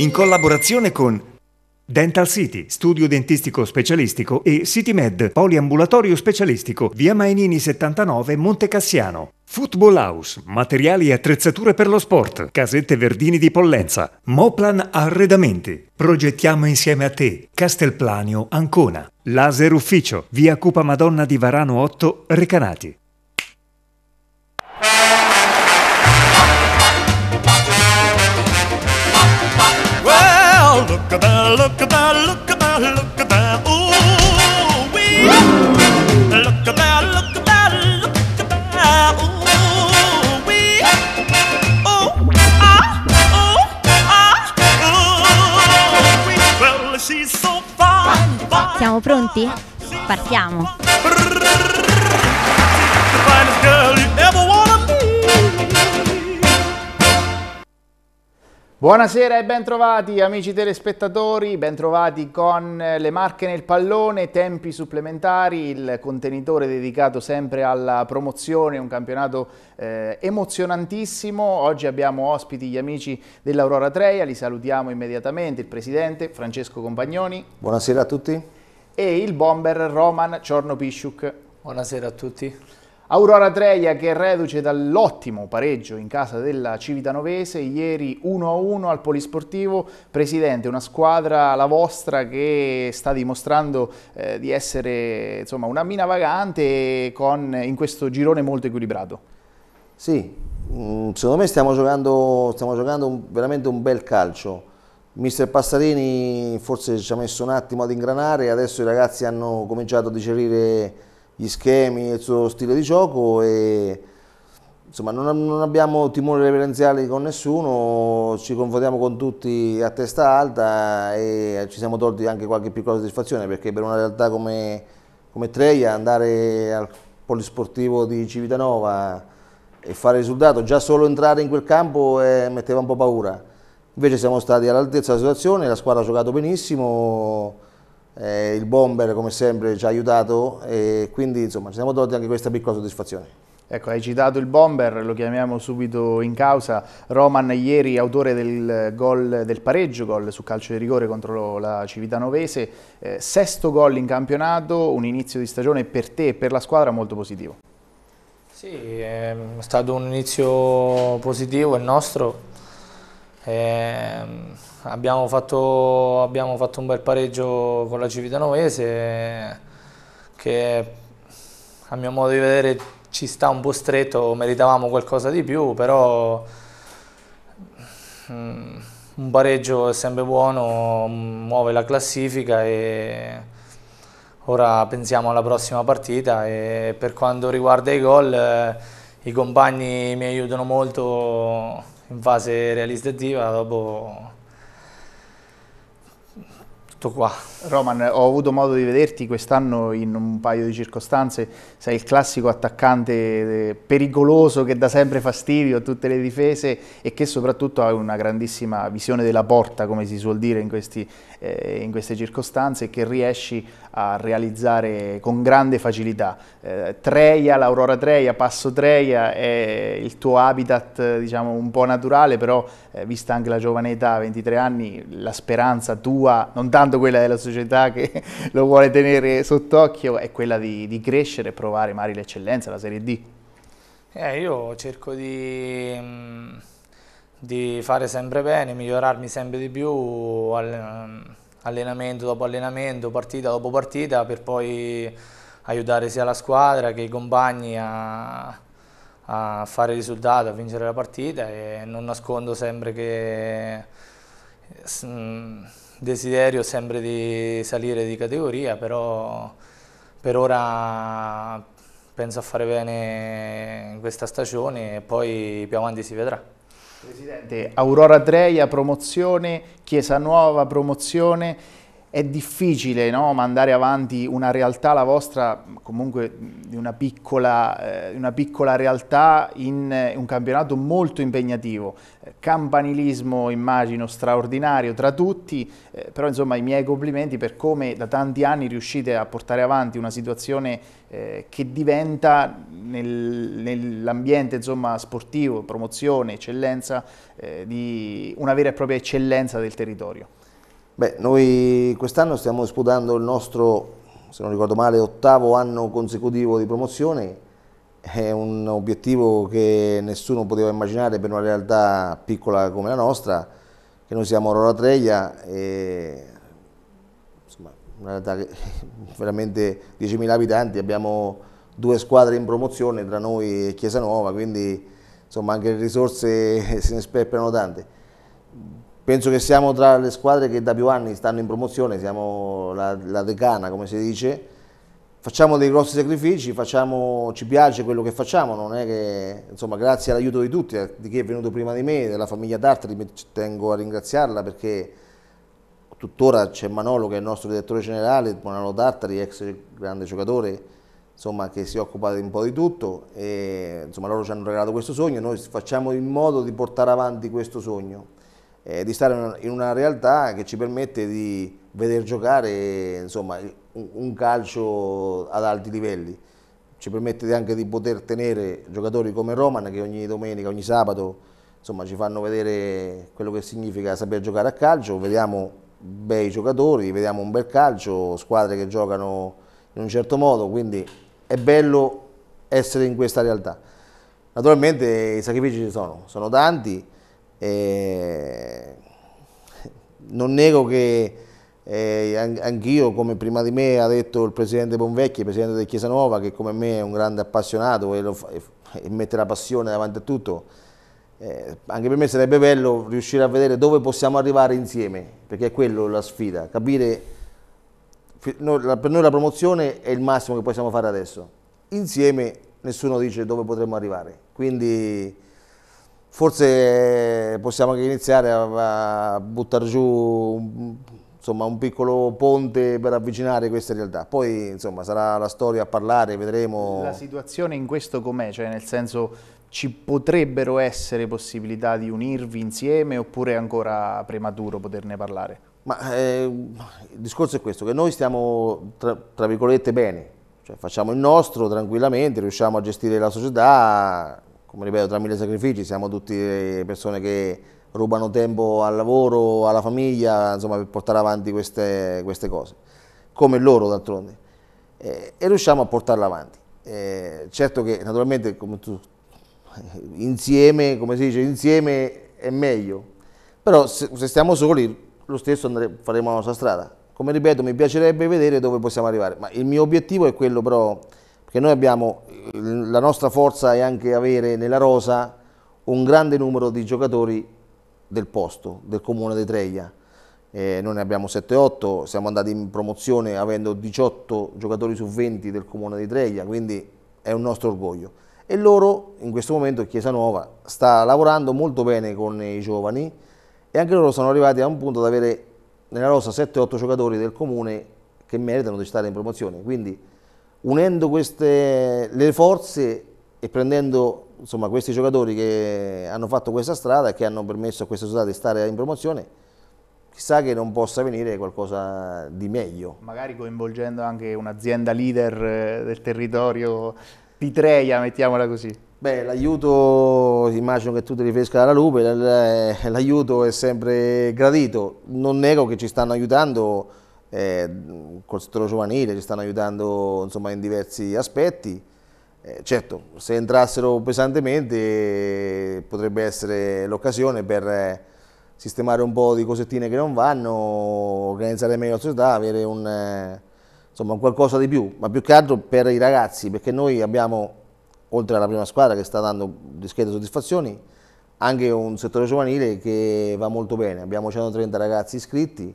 in collaborazione con Dental City, studio dentistico specialistico e CityMed, poliambulatorio specialistico, via Mainini 79, Montecassiano. Football House, materiali e attrezzature per lo sport, casette Verdini di Pollenza, Moplan Arredamenti. Progettiamo insieme a te, Castelplanio, Ancona. Laser Ufficio, via Cupa Madonna di Varano 8, Recanati. look at that, look at that, look at that, look at that. Ooh, wee. Look at that, look at that, look at that. Ooh, wee. Ooh, ah, ooh, ah, ooh, wee. Well, she's so fine, fine. Siamo pronti? Partiamo. Girl you ever Buonasera e bentrovati amici telespettatori, bentrovati con le marche nel pallone, tempi supplementari, il contenitore dedicato sempre alla promozione, un campionato eh, emozionantissimo. Oggi abbiamo ospiti gli amici dell'Aurora Treia, li salutiamo immediatamente, il presidente Francesco Compagnoni. Buonasera a tutti. E il bomber Roman Ciorno Pisciuk. Buonasera a tutti. Aurora Treia che è reduce dall'ottimo pareggio in casa della Civitanovese, ieri 1-1 al Polisportivo. Presidente, una squadra, la vostra, che sta dimostrando eh, di essere insomma, una mina vagante con, in questo girone molto equilibrato. Sì, mm, secondo me stiamo giocando, stiamo giocando un, veramente un bel calcio. Mister Passarini forse ci ha messo un attimo ad ingranare, adesso i ragazzi hanno cominciato a digerire gli schemi, il suo stile di gioco e insomma non, non abbiamo timori reverenziali con nessuno, ci confrontiamo con tutti a testa alta e ci siamo tolti anche qualche piccola soddisfazione perché per una realtà come, come Treia andare al polisportivo di Civitanova e fare risultato, già solo entrare in quel campo eh, metteva un po' paura. Invece siamo stati all'altezza della situazione, la squadra ha giocato benissimo, eh, il bomber come sempre ci ha aiutato e quindi insomma ci siamo tolti anche questa piccola soddisfazione. Ecco, hai citato il bomber, lo chiamiamo subito in causa. Roman ieri autore del, gol, del pareggio gol su calcio di rigore contro la Cividanovese. Eh, sesto gol in campionato, un inizio di stagione per te e per la squadra molto positivo. Sì, ehm, è stato un inizio positivo il nostro. È ehm, abbiamo fatto, abbiamo fatto un bel pareggio con la Civitanovese che a mio modo di vedere ci sta un po' stretto, meritavamo qualcosa di più, però mm, un pareggio è sempre buono, muove la classifica e ora pensiamo alla prossima partita e per quanto riguarda i gol i compagni mi aiutano molto in fase realizzativa, dopo tutto qua. Roman, ho avuto modo di vederti quest'anno in un paio di circostanze, sei il classico attaccante eh, pericoloso che dà sempre fastidio a tutte le difese e che soprattutto ha una grandissima visione della porta, come si suol dire in, questi, eh, in queste circostanze, e che riesci a realizzare con grande facilità. Eh, Treia, l'Aurora Treia, Passo Treia è il tuo habitat diciamo un po' naturale, però eh, vista anche la giovane età, 23 anni, la speranza tua, non tanto quella della società che lo vuole tenere sott'occhio, è quella di, di crescere e provare magari l'eccellenza, la Serie D. Eh, io cerco di, mm, di, fare sempre bene, migliorarmi sempre di più. Al, mm, allenamento dopo allenamento, partita dopo partita, per poi aiutare sia la squadra che i compagni a, a fare risultato, a vincere la partita e non nascondo sempre che desiderio sempre di salire di categoria, però per ora penso a fare bene in questa stagione e poi più avanti si vedrà. Presidente, Aurora Dreia promozione, Chiesa Nuova promozione è difficile no, mandare avanti una realtà, la vostra, comunque di una piccola, eh, una piccola realtà in eh, un campionato molto impegnativo. Eh, campanilismo immagino straordinario tra tutti, eh, però insomma i miei complimenti per come da tanti anni riuscite a portare avanti una situazione eh, che diventa nel, nell'ambiente sportivo, promozione, eccellenza, di una vera e propria eccellenza del territorio. Beh, noi quest'anno stiamo disputando il nostro, se non ricordo male, ottavo anno consecutivo di promozione. È un obiettivo che nessuno poteva immaginare per una realtà piccola come la nostra, che noi siamo Aurora Treglia, e, insomma, una realtà che veramente 10.000 abitanti, abbiamo due squadre in promozione tra noi e Chiesa Nuova, quindi insomma, anche le risorse se ne sperperano tante penso che siamo tra le squadre che da più anni stanno in promozione, siamo la, la decana come si dice, facciamo dei grossi sacrifici, facciamo, ci piace quello che facciamo, non è che, insomma, grazie all'aiuto di tutti, eh, di chi è venuto prima di me, della famiglia Tartari, tengo a ringraziarla perché tuttora c'è Manolo che è il nostro direttore generale, Manolo Tartari, ex grande giocatore, insomma, che si occupa un po' di tutto e insomma, loro ci hanno regalato questo sogno noi facciamo in modo di portare avanti questo sogno eh, di stare in una realtà che ci permette di vedere giocare insomma, un, un calcio ad alti livelli. Ci permette anche di poter tenere giocatori come Roman che ogni domenica, ogni sabato insomma, ci fanno vedere quello che significa saper giocare a calcio. Vediamo bei giocatori, vediamo un bel calcio, squadre che giocano in un certo modo, quindi è bello essere in questa realtà. Naturalmente i sacrifici ci sono, sono tanti. Eh, non nego che eh, anch'io, come prima di me ha detto il presidente Bonvecchi, il presidente di Chiesa Nuova, che come me è un grande appassionato e, fa, e mette la passione davanti a tutto, eh, anche per me sarebbe bello riuscire a vedere dove possiamo arrivare insieme, perché è quello la sfida, capire noi, la, per noi la promozione è il massimo che possiamo fare adesso, insieme nessuno dice dove potremmo arrivare, quindi Forse possiamo anche iniziare a, a buttare giù un, insomma, un piccolo ponte per avvicinare queste realtà. Poi insomma, sarà la storia a parlare, vedremo. La situazione in questo com'è? Cioè nel senso ci potrebbero essere possibilità di unirvi insieme oppure è ancora prematuro poterne parlare? Ma eh, il discorso è questo, che noi stiamo tra, tra virgolette bene, cioè facciamo il nostro tranquillamente, riusciamo a gestire la società, come ripeto, tra mille sacrifici, siamo tutti eh, persone che rubano tempo al lavoro, alla famiglia, insomma, per portare avanti queste, queste cose, come loro d'altronde, eh, e riusciamo a portarle avanti. Eh, certo che naturalmente, come tu, insieme, come si dice, insieme è meglio, però se, se stiamo soli lo stesso andremo, faremo la nostra strada. Come ripeto, mi piacerebbe vedere dove possiamo arrivare, ma il mio obiettivo è quello però, perché noi abbiamo la nostra forza è anche avere nella rosa un grande numero di giocatori del posto, del comune di Treia. Eh, noi ne abbiamo 7-8, siamo andati in promozione avendo 18 giocatori su 20 del comune di Treia, quindi è un nostro orgoglio. E loro, in questo momento, Chiesa Nuova sta lavorando molto bene con i giovani e anche loro sono arrivati a un punto ad avere nella rosa 7-8 giocatori del comune che meritano di stare in promozione. Quindi unendo queste, le forze e prendendo insomma, questi giocatori che hanno fatto questa strada e che hanno permesso a questa società di stare in promozione, chissà che non possa venire qualcosa di meglio. Magari coinvolgendo anche un'azienda leader eh, del territorio Pitreia, mettiamola così. Beh, l'aiuto, immagino che tu ti riferisca alla Lupe, eh, l'aiuto è sempre gradito, non nego che ci stanno aiutando eh, col settore giovanile, ci stanno aiutando insomma, in diversi aspetti. Eh, certo, se entrassero pesantemente potrebbe essere l'occasione per eh, sistemare un po' di cosettine che non vanno, organizzare meglio la società, avere un, eh, insomma, qualcosa di più, ma più che altro per i ragazzi, perché noi abbiamo, oltre alla prima squadra che sta dando discrete soddisfazioni, anche un settore giovanile che va molto bene, abbiamo 130 ragazzi iscritti,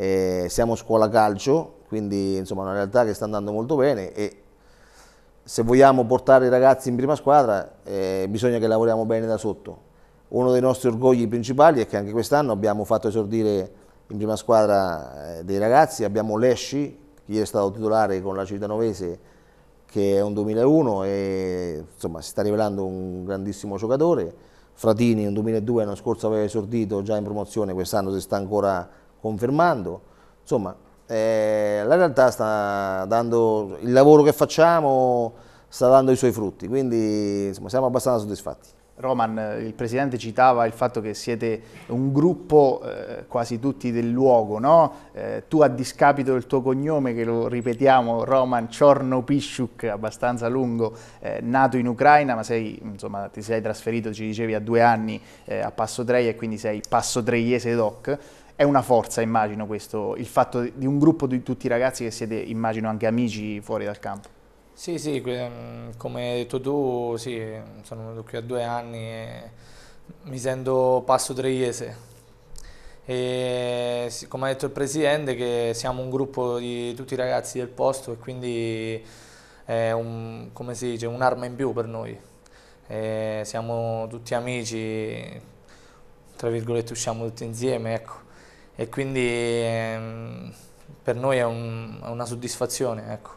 eh, siamo scuola calcio, quindi insomma una realtà che sta andando molto bene e se vogliamo portare i ragazzi in prima squadra eh, bisogna che lavoriamo bene da sotto. Uno dei nostri orgogli principali è che anche quest'anno abbiamo fatto esordire in prima squadra eh, dei ragazzi, abbiamo Lesci, che è stato titolare con la Cittanovese, che è un 2001 e insomma si sta rivelando un grandissimo giocatore. Fratini un 2002 l'anno scorso aveva esordito già in promozione, quest'anno si sta ancora confermando. Insomma, eh, la realtà sta dando, il lavoro che facciamo sta dando i suoi frutti, quindi insomma, siamo abbastanza soddisfatti. Roman, eh, il Presidente citava il fatto che siete un gruppo eh, quasi tutti del luogo, no? eh, tu a discapito del tuo cognome, che lo ripetiamo, Roman Ciorno Pishuk, abbastanza lungo, eh, nato in Ucraina, ma sei, insomma, ti sei trasferito, ci dicevi, a due anni eh, a Passo Trei e quindi sei Passo Treiese doc. È una forza, immagino, questo, il fatto di un gruppo di tutti i ragazzi che siete, immagino, anche amici fuori dal campo. Sì, sì, mm, come hai detto tu, sì, sono venuto qui a due anni e mi sento passo treiese. E, come ha detto il presidente che siamo un gruppo di tutti i ragazzi del posto e quindi è un, come si dice un'arma in più per noi e siamo tutti amici tra virgolette usciamo tutti insieme ecco e quindi ehm, per noi è, un, è una soddisfazione. Ecco.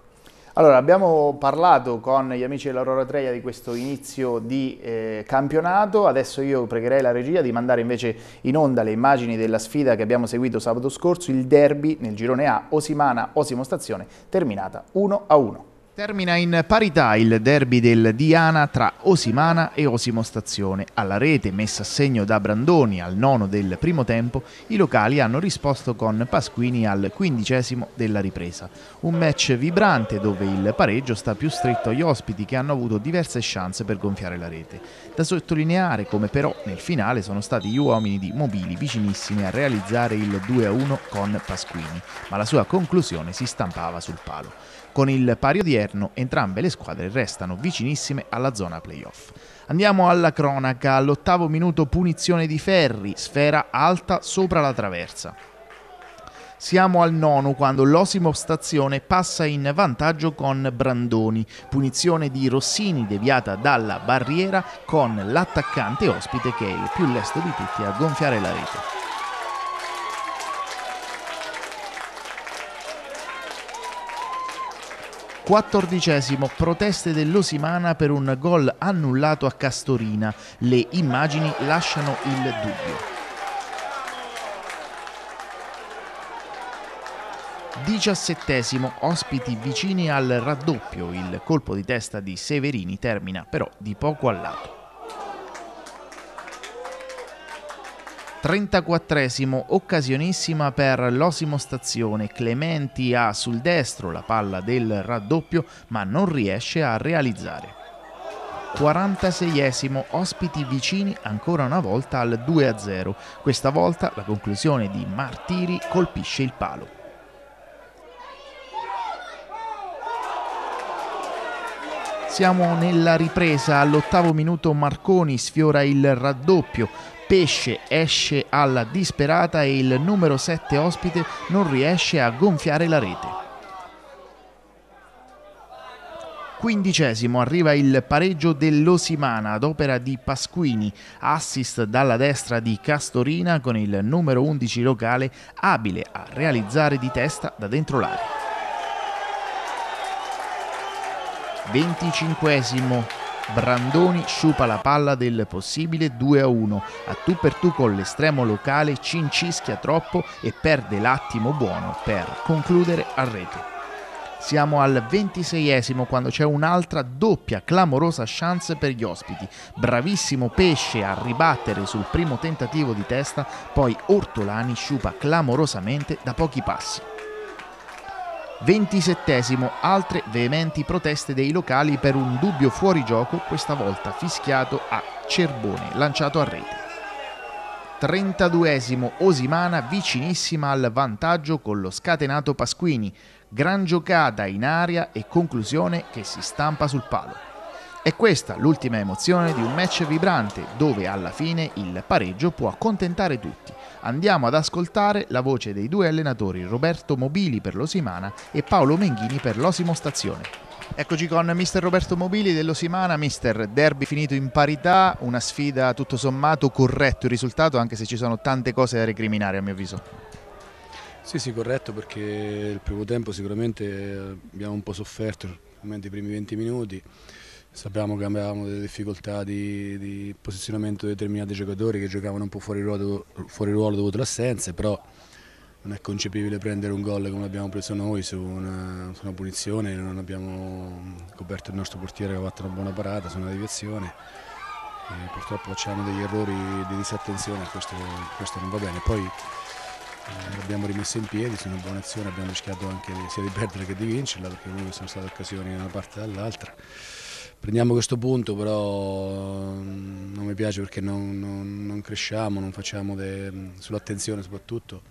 Allora, abbiamo parlato con gli amici dell'Aurora Treia di questo inizio di eh, campionato, adesso io pregherei la regia di mandare invece in onda le immagini della sfida che abbiamo seguito sabato scorso, il derby nel girone A, Osimana-Osimo Stazione, terminata 1-1. Termina in parità il derby del Diana tra Osimana e Osimo Stazione. Alla rete messa a segno da Brandoni al nono del primo tempo, i locali hanno risposto con Pasquini al quindicesimo della ripresa. Un match vibrante dove il pareggio sta più stretto agli ospiti che hanno avuto diverse chance per gonfiare la rete. Da sottolineare come però nel finale sono stati gli uomini di Mobili vicinissimi a realizzare il 2-1 con Pasquini, ma la sua conclusione si stampava sul palo. Con il pari odierno entrambe le squadre restano vicinissime alla zona playoff. Andiamo alla cronaca, all'ottavo minuto punizione di Ferri, sfera alta sopra la traversa. Siamo al nono quando l'Osimo Stazione passa in vantaggio con Brandoni, punizione di Rossini deviata dalla barriera con l'attaccante ospite che è il più lesto di tutti a gonfiare la rete. Quattordicesimo, proteste dell'Osimana per un gol annullato a Castorina. Le immagini lasciano il dubbio. Diciassettesimo, ospiti vicini al raddoppio. Il colpo di testa di Severini termina però di poco a lato. 34esimo occasionissima per l'Osimo Stazione, Clementi ha sul destro la palla del raddoppio ma non riesce a realizzare. 46esimo ospiti vicini ancora una volta al 2-0, questa volta la conclusione di Martiri colpisce il palo. Siamo nella ripresa, all'ottavo minuto Marconi sfiora il raddoppio, Pesce esce alla disperata e il numero 7 ospite non riesce a gonfiare la rete. quindicesimo arriva il pareggio dell'Osimana ad opera di Pasquini, assist dalla destra di Castorina con il numero 11 locale abile a realizzare di testa da dentro l'area. 25esimo. Brandoni sciupa la palla del possibile 2 a 1. A tu per tu con l'estremo locale cincischia troppo e perde l'attimo buono per concludere a rete. Siamo al 26esimo quando c'è un'altra doppia clamorosa chance per gli ospiti. Bravissimo Pesce a ribattere sul primo tentativo di testa, poi Ortolani sciupa clamorosamente da pochi passi. Ventisettesimo, altre veementi proteste dei locali per un dubbio fuorigioco, questa volta fischiato a Cerbone, lanciato a rete. 32esimo Osimana vicinissima al vantaggio con lo scatenato Pasquini, gran giocata in aria e conclusione che si stampa sul palo. È questa l'ultima emozione di un match vibrante dove alla fine il pareggio può accontentare tutti. Andiamo ad ascoltare la voce dei due allenatori Roberto Mobili per l'Osimana e Paolo Menghini per l'Osimo Stazione. Eccoci con mister Roberto Mobili dell'Osimana, mister derby finito in parità, una sfida tutto sommato corretto il risultato anche se ci sono tante cose da recriminare a mio avviso. Sì, sì, corretto perché il primo tempo sicuramente abbiamo un po' sofferto, ovviamente i primi 20 minuti Sappiamo che avevamo delle difficoltà di, di posizionamento di determinati giocatori che giocavano un po' fuori ruolo, fuori ruolo dovuto alle però non è concepibile prendere un gol come l'abbiamo preso noi su una, su una, punizione, non abbiamo coperto il nostro portiere che ha fatto una buona parata su una deviazione. E purtroppo facciamo degli errori di disattenzione e questo, questo non va bene. Poi eh, l'abbiamo rimesso in piedi, su una buona azione abbiamo rischiato anche sia di perdere che di vincerla perché comunque sono state occasioni da una parte e dall'altra prendiamo questo punto, però mm, non mi piace perché non, non, non cresciamo, non facciamo mm, sull'attenzione soprattutto,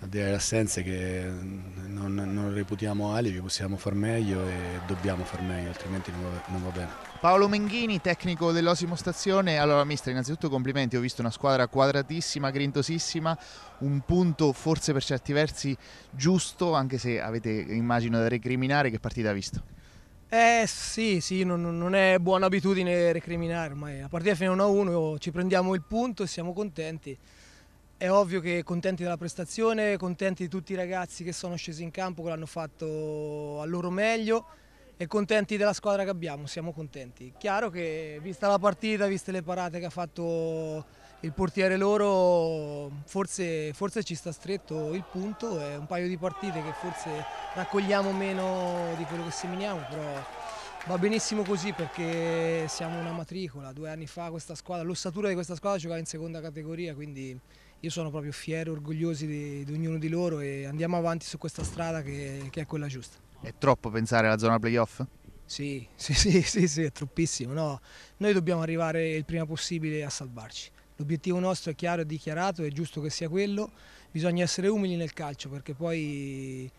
a dire alle assenze che mm, non, non, reputiamo alibi, possiamo far meglio e dobbiamo far meglio, altrimenti non va, non va bene. Paolo Menghini, tecnico dell'Osimo Stazione. Allora, mister, innanzitutto complimenti, ho visto una squadra quadratissima, grintosissima, un punto forse per certi versi giusto, anche se avete, immagino, da recriminare. Che partita ha visto? Eh sì, sì, non, non, è buona abitudine recriminare, ma la partita fine 1-1, ci prendiamo il punto e siamo contenti. È ovvio che contenti della prestazione, contenti di tutti i ragazzi che sono scesi in campo, che l'hanno fatto al loro meglio e contenti della squadra che abbiamo, siamo contenti. Chiaro che vista la partita, viste le parate che ha fatto il portiere loro forse, forse, ci sta stretto il punto, è un paio di partite che forse raccogliamo meno di quello che seminiamo, però va benissimo così perché siamo una matricola, due anni fa questa squadra, l'ossatura di questa squadra giocava in seconda categoria, quindi io sono proprio fiero, e orgoglioso di, di ognuno di loro e andiamo avanti su questa strada che, che è quella giusta. È troppo pensare alla zona playoff? Sì, sì, sì, sì, sì, è troppissimo. No, noi dobbiamo arrivare il prima possibile a salvarci. L'obiettivo nostro è chiaro e dichiarato, è giusto che sia quello, bisogna essere umili nel calcio perché poi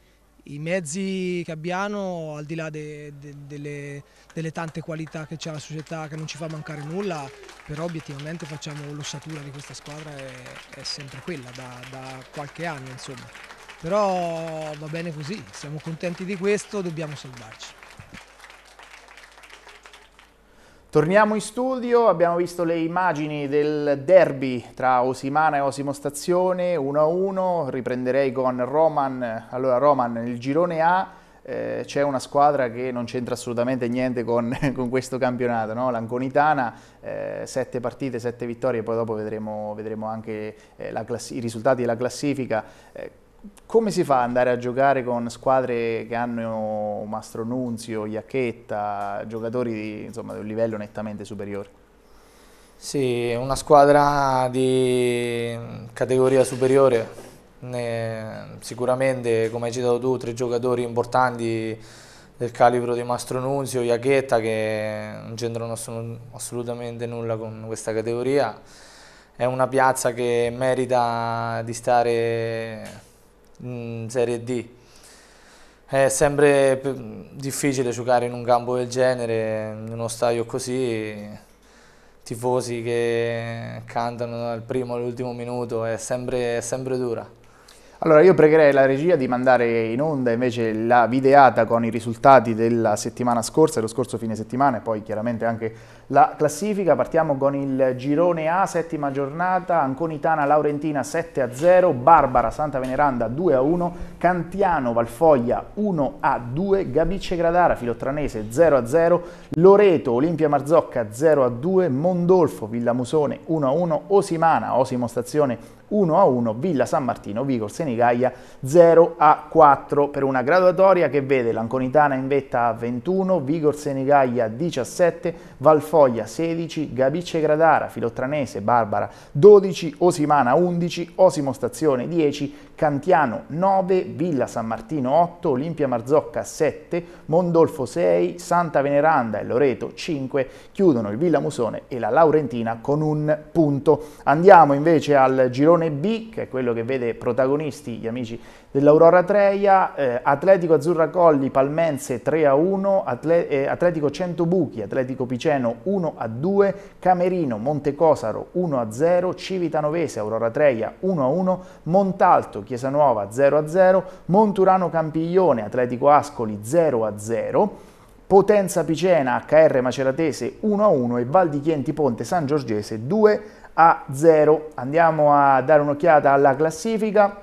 i mezzi che abbiamo, al di là de, de, delle, delle, tante qualità che c'è la società che non ci fa mancare nulla, però obiettivamente facciamo l'ossatura di questa squadra è, è sempre quella da, da qualche anno insomma. Però va bene così, siamo contenti di questo, dobbiamo salvarci. Torniamo in studio, abbiamo visto le immagini del derby tra Osimana e Osimo Stazione, 1-1, riprenderei con Roman. Allora Roman, nel girone A eh, c'è una squadra che non c'entra assolutamente niente con, con questo campionato, no? l'Anconitana, 7 eh, partite, sette vittorie, poi dopo vedremo, vedremo anche eh, i risultati della classifica eh, come si fa ad andare a giocare con squadre che hanno Mastro Nunzio, Iacchetta, giocatori di, insomma, di un livello nettamente superiore? Sì, è una squadra di categoria superiore, ne, sicuramente come hai citato tu tre giocatori importanti del calibro di Mastro Nunzio, Iachetta che non c'entrano assolutamente nulla con questa categoria, è una piazza che merita di stare in Serie D. È sempre difficile giocare in un campo del genere, in uno stadio così, tifosi che cantano dal primo all'ultimo minuto, è sempre, è sempre, dura. Allora io pregherei la regia di mandare in onda invece la videata con i risultati della settimana scorsa, lo scorso fine settimana e poi chiaramente anche la classifica, partiamo con il girone A, settima giornata, Anconitana Laurentina 7 a 0, Barbara Santa Veneranda 2 a 1, Cantiano Valfoglia 1 a 2, Gabice Gradara Filottranese 0 a 0, Loreto Olimpia Marzocca 0 a 2, Mondolfo Villamusone 1 a 1, Osimana Osimo Stazione 1 a 1, Villa San Martino Vigor Senigaia 0 a 4 per una graduatoria che vede l'Anconitana in vetta a 21, Vigor Senigaia 17, Valfoglia Foglia 16, Gabice Gradara, Filottranese, Barbara 12, Osimana 11, Osimo Stazione 10, Cantiano 9, Villa San Martino 8, Olimpia Marzocca 7, Mondolfo 6, Santa Veneranda e Loreto 5, chiudono il Villa Musone e la Laurentina con un punto. Andiamo invece al girone B, che è quello che vede protagonisti gli amici dell'Aurora Treia, eh, Atletico Azzurra Colli, Palmense 3 a 1, Atle eh, Atletico Centobuchi, Atletico Piceno 1 a 2, Camerino, Montecosaro 1 a 0, Civitanovese, Aurora Treia 1 a 1, Montalto, Chiesa Nuova 0-0, Monturano Campiglione, Atletico Ascoli 0-0, Potenza Picena, HR Maceratese 1-1 e Val di Chienti Ponte San Giorgese 2-0. Andiamo a dare un'occhiata alla classifica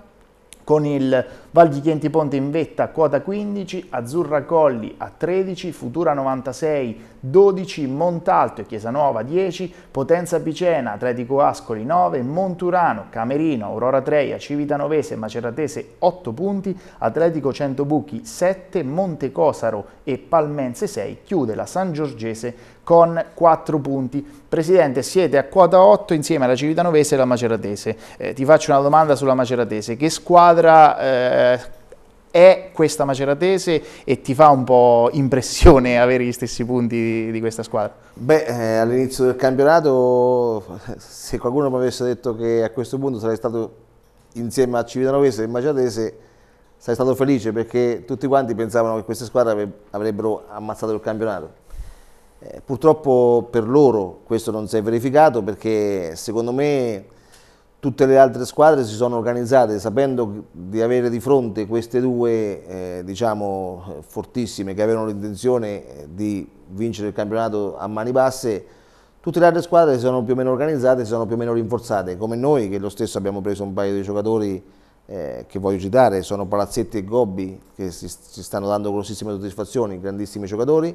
con il Val di Ponte in vetta a quota 15, Azzurra Colli a 13, Futura 96 12, Montalto e Chiesa Chiesanova 10, Potenza Picena, Atletico Ascoli 9, Monturano, Camerino, Aurora Treia, Civitanovese, Maceratese 8 punti, Atletico Centobucchi 7, Montecosaro e Palmense 6, chiude la San Giorgese con 4 punti. Presidente, siete a quota 8 insieme alla Civitanovese e alla Maceratese. Eh, ti faccio una domanda sulla Maceratese. Che squadra... Eh, eh, è questa maceratese e ti fa un po' impressione avere gli stessi punti di, di questa squadra? Beh, eh, all'inizio del campionato se qualcuno mi avesse detto che a questo punto sarei stato insieme a Civitanovese e Maceratese sarei stato felice perché tutti quanti pensavano che queste squadre avrebbero ammazzato il campionato. Eh, purtroppo per loro questo non si è verificato perché secondo me tutte le altre squadre si sono organizzate sapendo di avere di fronte queste due eh, diciamo, fortissime che avevano l'intenzione eh, di vincere il campionato a mani basse tutte le altre squadre si sono più o meno organizzate si sono più o meno rinforzate come noi che lo stesso abbiamo preso un paio di giocatori eh, che voglio citare sono Palazzetti e Gobbi che si, si stanno dando grossissime soddisfazioni grandissimi giocatori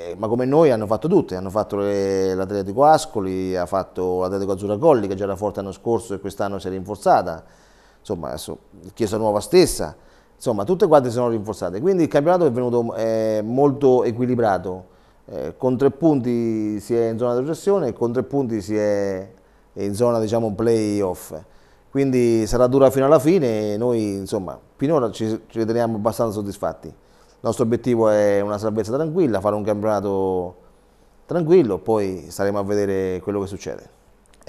eh, ma come noi hanno fatto tutte, hanno fatto l'Atletico Ascoli, ha fatto l'Atletico Azzurra Colli che già era forte l'anno scorso e quest'anno si è rinforzata, insomma Chiesa Nuova stessa, insomma tutte quante si sono rinforzate, quindi il campionato è venuto eh, molto equilibrato, eh, con tre punti si è in zona di recessione e con tre punti si è in zona diciamo playoff, quindi sarà dura fino alla fine e noi insomma finora ci, ci riteniamo abbastanza soddisfatti. Il nostro obiettivo è una salvezza tranquilla, fare un campionato tranquillo, poi staremo a vedere quello che succede.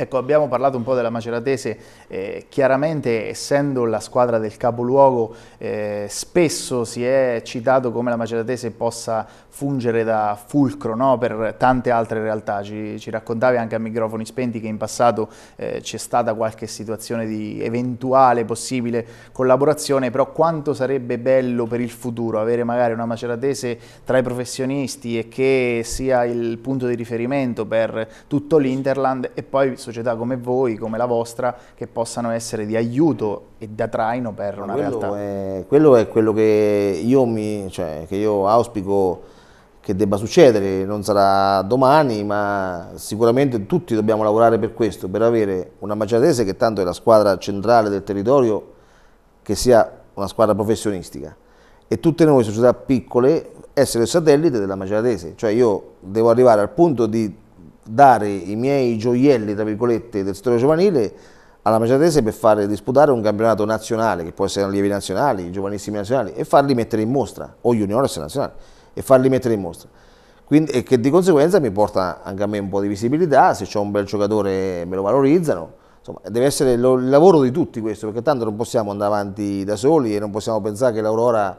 Ecco, abbiamo parlato un po' della Maceratese, eh, chiaramente essendo la squadra del capoluogo eh, spesso si è citato come la Maceratese possa fungere da fulcro no? per tante altre realtà, ci, ci, raccontavi anche a microfoni spenti che in passato eh, c'è stata qualche situazione di eventuale possibile collaborazione, però quanto sarebbe bello per il futuro avere magari una Maceratese tra i professionisti e che sia il punto di riferimento per tutto l'Interland e poi società come voi, come la vostra, che possano essere di aiuto e da traino per Ma una quello realtà. È, quello è quello che io, mi, cioè, che io auspico che debba succedere, non sarà domani, ma sicuramente tutti dobbiamo lavorare per questo, per avere una Maciatese che tanto è la squadra centrale del territorio, che sia una squadra professionistica e tutte noi società piccole essere satellite della Maceratese, cioè io devo arrivare al punto di dare i miei gioielli, tra virgolette, del settore giovanile alla Maceratese per far disputare un campionato nazionale, che può essere allievi nazionali, giovanissimi nazionali, e farli mettere in mostra, o juniores nazionali, e farli mettere in mostra. Quindi, e che di conseguenza mi porta anche a me un po' di visibilità, se ho un bel giocatore me lo valorizzano, insomma deve essere lo, il lavoro di tutti questo, perché tanto non possiamo andare avanti da soli e non possiamo pensare che l'Aurora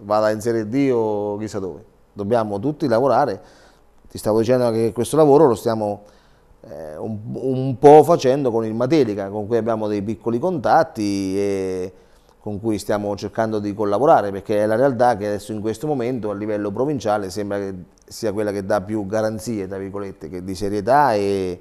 vada in Serie D o chissà dove, dobbiamo tutti lavorare ti stavo dicendo che questo lavoro lo stiamo eh, un, un, po' facendo con il Matelica, con cui abbiamo dei piccoli contatti e con cui stiamo cercando di collaborare, perché è la realtà che adesso in questo momento a livello provinciale sembra che sia quella che dà più garanzie, tra virgolette, che di serietà e,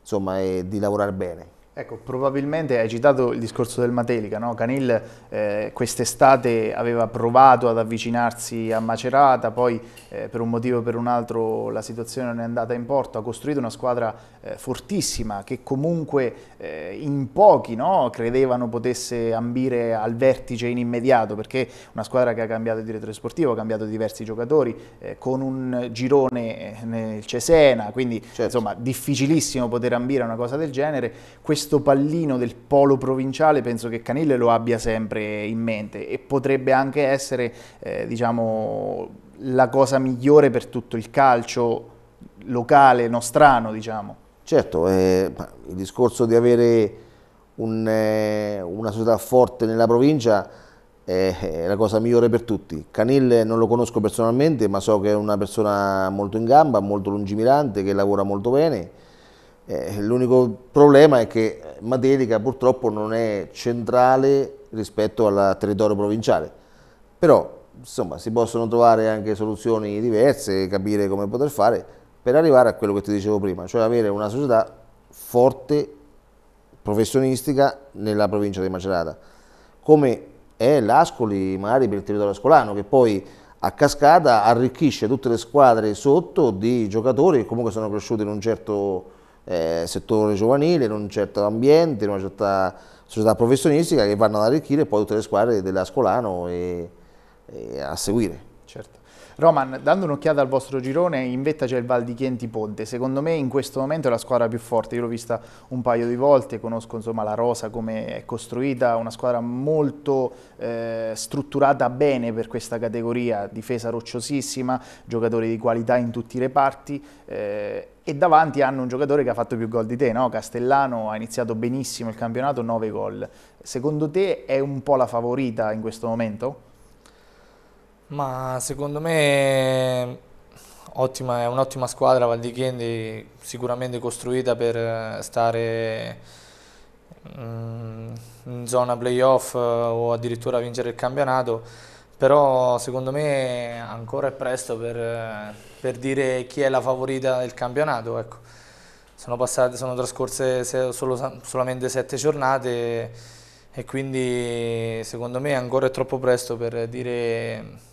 insomma, e di lavorare bene. Ecco, probabilmente hai citato il discorso del Matelica, no? Canil eh, quest'estate aveva provato ad avvicinarsi a Macerata, poi eh, per un motivo o per un altro la situazione non è andata in porto, ha costruito una squadra eh, fortissima che comunque eh, in pochi no? credevano potesse ambire al vertice in immediato, perché una squadra che ha cambiato il direttore sportivo, ha cambiato diversi giocatori, eh, con un girone eh, nel Cesena, quindi certo. insomma difficilissimo poter ambire a una cosa del genere. Questo questo pallino del polo provinciale penso che Canille lo abbia sempre in mente e potrebbe anche essere eh, diciamo, la cosa migliore per tutto il calcio locale, nostrano. Diciamo. Certo, eh, il discorso di avere un, eh, una società forte nella provincia eh, è la cosa migliore per tutti. Canil non lo conosco personalmente, ma so che è una persona molto in gamba, molto lungimirante, che lavora molto bene eh, l'unico problema è che Matelica purtroppo non è centrale rispetto al territorio provinciale, però insomma si possono trovare anche soluzioni diverse, capire come poter fare per arrivare a quello che ti dicevo prima, cioè avere una società forte, professionistica nella provincia di Macerata, come è l'Ascoli magari per il territorio ascolano, che poi a cascata arricchisce tutte le squadre sotto di giocatori che comunque sono cresciuti in un certo eh, settore giovanile, in un certo ambiente, in una certa società professionistica che vanno ad arricchire poi tutte le squadre dell'Ascolano e, e a seguire. Certo. Roman, dando un'occhiata al vostro girone, in vetta c'è il Val di Chienti Ponte. Secondo me in questo momento è la squadra più forte. Io l'ho vista un paio di volte, conosco insomma, la rosa come è costruita, una squadra molto eh, strutturata bene per questa categoria, difesa rocciosissima, giocatori di qualità in tutti i reparti. Eh, e davanti hanno un giocatore che ha fatto più gol di te, no? Castellano ha iniziato benissimo il campionato, 9 gol. Secondo te è un po' la favorita in questo momento? Ma secondo me ottima, è un'ottima squadra Valdichendi, sicuramente costruita per stare mm, in zona playoff eh, o addirittura vincere il campionato, però secondo me ancora è presto per, per dire chi è la favorita del campionato. Ecco. Sono, passate, sono trascorse solo, solamente sette giornate e quindi secondo me ancora è troppo presto per dire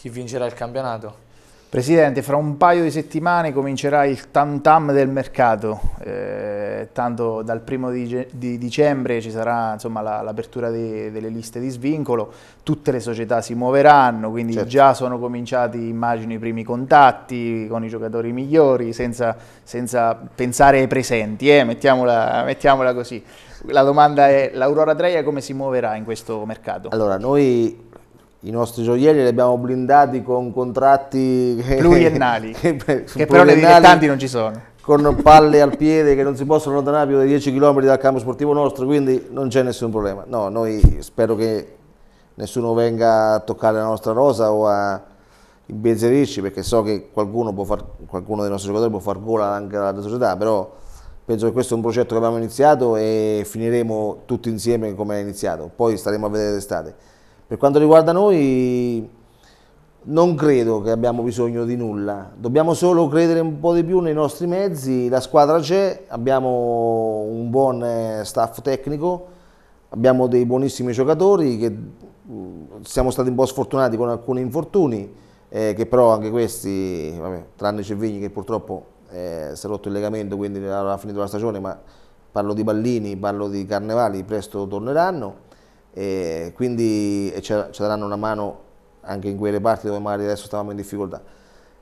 chi vincerà il campionato. Presidente, fra un paio di settimane comincerà il tam tam del mercato, eh, tanto dal primo di, di dicembre ci sarà l'apertura la, delle liste di svincolo, tutte le società si muoveranno, quindi certo. già sono cominciati immagino i primi contatti con i giocatori migliori, senza, senza pensare ai presenti, eh, mettiamola, mettiamola così. La domanda è, l'Aurora Treia come si muoverà in questo mercato? Allora, noi i nostri gioielli li abbiamo blindati con contratti pluriennali, che, che, che però nei dilettanti non ci sono. Con palle al piede che non si possono allontanare più di 10 km dal campo sportivo nostro, quindi non c'è nessun problema. No, noi spero che nessuno venga a toccare la nostra rosa o a imbezzerirci, perché so che qualcuno, far, qualcuno dei nostri giocatori può far gola anche alla società, però penso che questo è un progetto che abbiamo iniziato e finiremo tutti insieme come è iniziato, poi staremo a vedere d'estate. Per quanto riguarda noi, non credo che abbiamo bisogno di nulla, dobbiamo solo credere un po' di più nei nostri mezzi, la squadra c'è, abbiamo un buon eh, staff tecnico, abbiamo dei buonissimi giocatori che mm, siamo stati un po' sfortunati con alcuni infortuni, eh, che però anche questi, vabbè, tranne Cervigni che purtroppo eh, si è rotto il legamento, quindi ha finito la stagione, ma parlo di Ballini, parlo di Carnevali, presto torneranno e quindi ci daranno una mano anche in quei reparti dove magari adesso stavamo in difficoltà.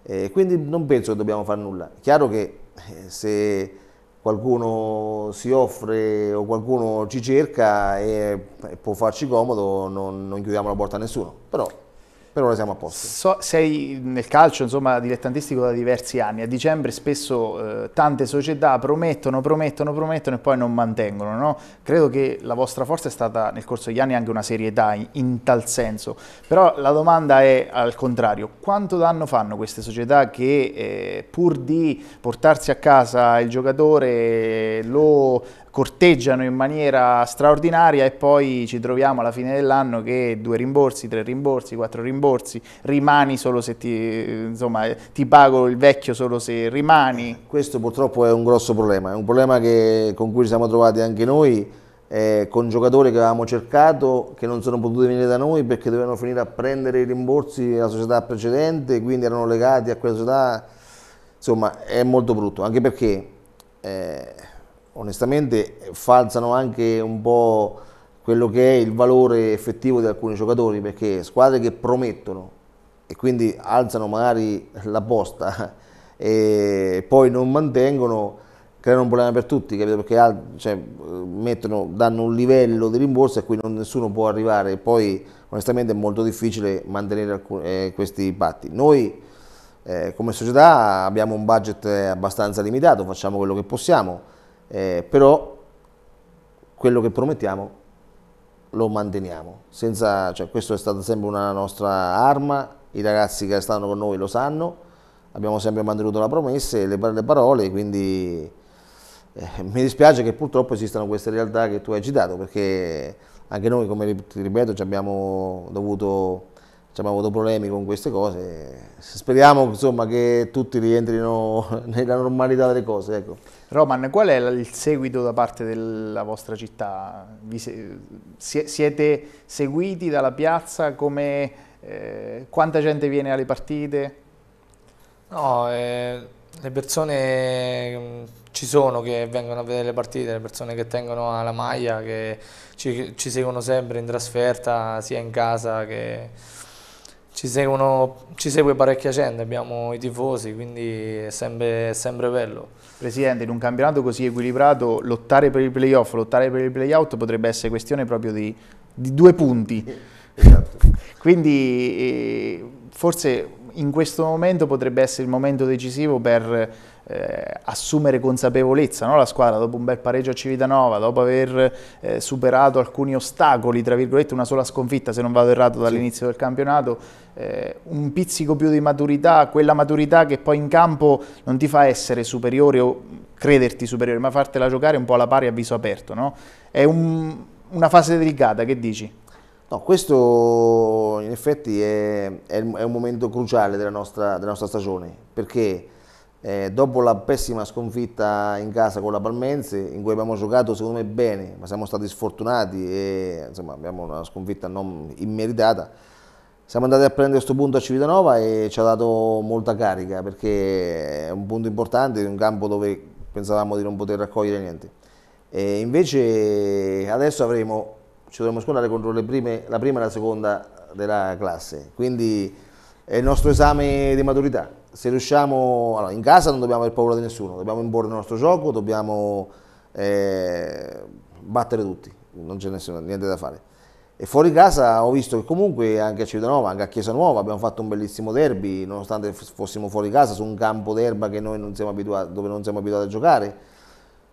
E quindi non penso che dobbiamo fare nulla. È chiaro che eh, se qualcuno si offre o qualcuno ci cerca e può farci comodo, non, non chiudiamo la porta a nessuno. Però per ora siamo a posto. So, sei nel calcio insomma, dilettantistico da diversi anni, a dicembre spesso eh, tante società promettono, promettono, promettono e poi non mantengono. No? Credo che la vostra forza è stata nel corso degli anni anche una serietà in, in tal senso, però la domanda è al contrario, quanto danno fanno queste società che eh, pur di portarsi a casa il giocatore lo corteggiano in maniera straordinaria e poi ci troviamo alla fine dell'anno che due rimborsi, tre rimborsi, quattro rimborsi, rimborsi, rimani solo se ti, insomma, eh, ti pago il vecchio solo se rimani. Eh, questo purtroppo è un grosso problema, è un problema che, con cui ci siamo trovati anche noi, eh, con giocatori che avevamo cercato, che non sono potuti venire da noi perché dovevano finire a prendere i rimborsi della società precedente, quindi erano legati a quella società, insomma è molto brutto, anche perché... Eh, onestamente falsano anche un po' quello che è il valore effettivo di alcuni giocatori, perché squadre che promettono e quindi alzano magari la posta e poi non mantengono, creano un problema per tutti, capito? perché cioè, mettono, danno un livello di rimborso a cui non, nessuno può arrivare e poi onestamente è molto difficile mantenere alcuni, eh, questi patti. Noi eh, come società abbiamo un budget abbastanza limitato, facciamo quello che possiamo, eh, però quello che promettiamo lo manteniamo. Senza, cioè, questa è stata sempre una nostra arma, i ragazzi che stanno con noi lo sanno, abbiamo sempre mantenuto la promessa e le, le parole, quindi eh, mi dispiace che purtroppo esistano queste realtà che tu hai citato, perché anche noi, come ti ripeto, ci abbiamo dovuto abbiamo avuto problemi con queste cose. Speriamo insomma, che tutti rientrino nella normalità delle cose. Ecco. Roman, qual è il seguito da parte della vostra città? Se siete seguiti dalla piazza? Come, eh, quanta gente viene alle partite? No, eh, le persone mm, ci sono che vengono a vedere le partite, le persone che tengono alla maglia, che ci, ci seguono sempre in trasferta, sia in casa che ci, seguono, ci segue parecchia gente, abbiamo i tifosi, quindi è sempre, è sempre bello. Presidente, in un campionato così equilibrato, lottare per il playoff, lottare per il playout potrebbe essere questione proprio di, di due punti. Esatto. quindi eh, forse in questo momento potrebbe essere il momento decisivo per eh, assumere consapevolezza no? la squadra dopo un bel pareggio a Civitanova, dopo aver eh, superato alcuni ostacoli, tra virgolette una sola sconfitta se non vado errato dall'inizio del campionato, eh, un pizzico più di maturità, quella maturità che poi in campo non ti fa essere superiore o crederti superiore, ma fartela giocare un po' alla pari a viso aperto. No? È un, una fase delicata, che dici? No, questo in effetti è, è, un momento cruciale della nostra, della nostra stagione, perché eh, dopo la pessima sconfitta in casa con la Palmense, in cui abbiamo giocato secondo me bene, ma siamo stati sfortunati e insomma, abbiamo una sconfitta non immeritata, siamo andati a prendere questo punto a Civitanova e ci ha dato molta carica, perché è un punto importante in un campo dove pensavamo di non poter raccogliere niente. E invece adesso avremo ci dovremmo scontrare contro prime, la prima e la seconda della classe, quindi è il nostro esame di maturità. Se riusciamo, allora, in casa non dobbiamo aver paura di nessuno, dobbiamo imporre il nostro gioco, dobbiamo eh, battere tutti, non c'è niente da fare. E fuori casa ho visto che comunque anche a Civitanova, anche a Chiesa Nuova abbiamo fatto un bellissimo derby, nonostante fossimo fuori casa su un campo d'erba non abituati, dove non siamo abituati a giocare.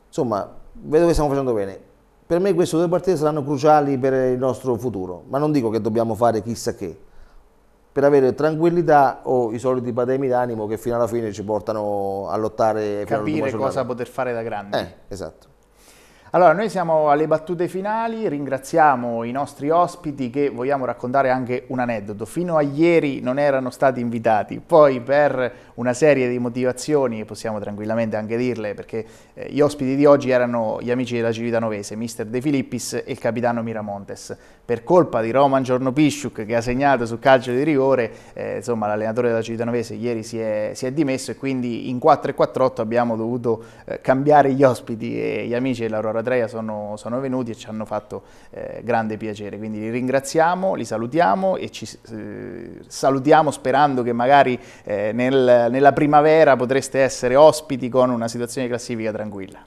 Insomma, vedo che stiamo facendo bene per me queste due partite saranno cruciali per il nostro futuro, ma non dico che dobbiamo fare chissà che, per avere tranquillità o i soliti patemi d'animo che fino alla fine ci portano a lottare. Capire cosa poter fare da grande. Eh, esatto. Allora, noi siamo alle battute finali, ringraziamo i nostri ospiti che vogliamo raccontare anche un aneddoto. Fino a ieri non erano stati invitati, poi per una serie di motivazioni, possiamo tranquillamente anche dirle, perché eh, gli ospiti di oggi erano gli amici della Cividanovese, mister De Filippis e il capitano Miramontes. Per colpa di Roman Giornopisciuk che ha segnato sul calcio di rigore, eh, insomma l'allenatore della Cividanovese ieri si è, si è, dimesso e quindi in 4 4 8 abbiamo dovuto eh, cambiare gli ospiti e gli amici della dell'Aurora Andrea sono, sono, venuti e ci hanno fatto eh, grande piacere, quindi li ringraziamo, li salutiamo e ci eh, salutiamo sperando che magari eh, nel, nella primavera potreste essere ospiti con una situazione classifica tranquilla.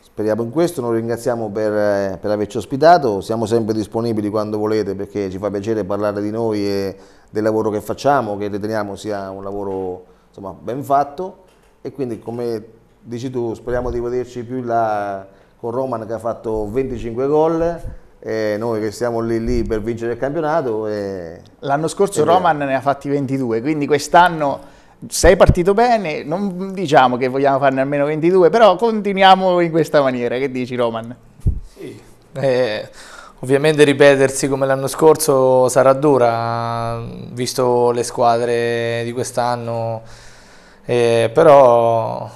Speriamo in questo, noi ringraziamo per, eh, per, averci ospitato, siamo sempre disponibili quando volete perché ci fa piacere parlare di noi e del lavoro che facciamo, che riteniamo sia un lavoro insomma, ben fatto e quindi come dici tu speriamo di vederci più in là con Roman che ha fatto 25 gol eh, noi che siamo lì lì per vincere il campionato. Eh, L'anno scorso Roman ne ha fatti 22, quindi quest'anno sei partito bene, non diciamo che vogliamo farne almeno 22, però continuiamo in questa maniera, che dici Roman? Sì, eh, ovviamente ripetersi come l'anno scorso sarà dura, visto le squadre di quest'anno, eh, però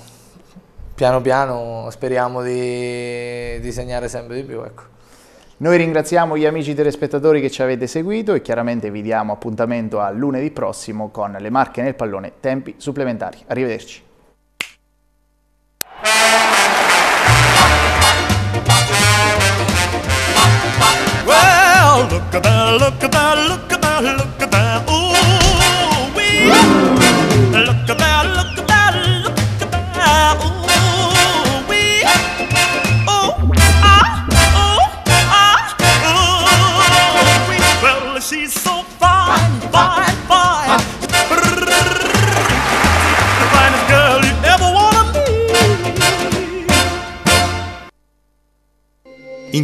piano piano speriamo di, disegnare sempre di più. Ecco. Noi ringraziamo gli amici telespettatori che ci avete seguito e chiaramente vi diamo appuntamento a lunedì prossimo con le marche nel pallone, tempi supplementari. Arrivederci. Well, look at that, look at that, look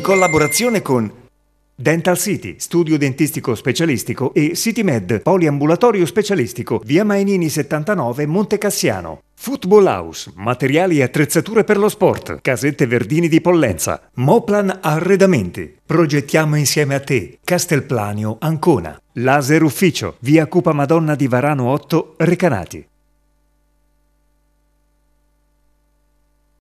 collaborazione con Dental City, studio dentistico specialistico e CityMed, poliambulatorio specialistico, via Mainini 79, Montecassiano. Football House, materiali e attrezzature per lo sport, casette Verdini di Pollenza, Moplan Arredamenti. Progettiamo insieme a te, Castelplanio, Ancona. Laser Ufficio, via Cupa Madonna di Varano 8, Recanati.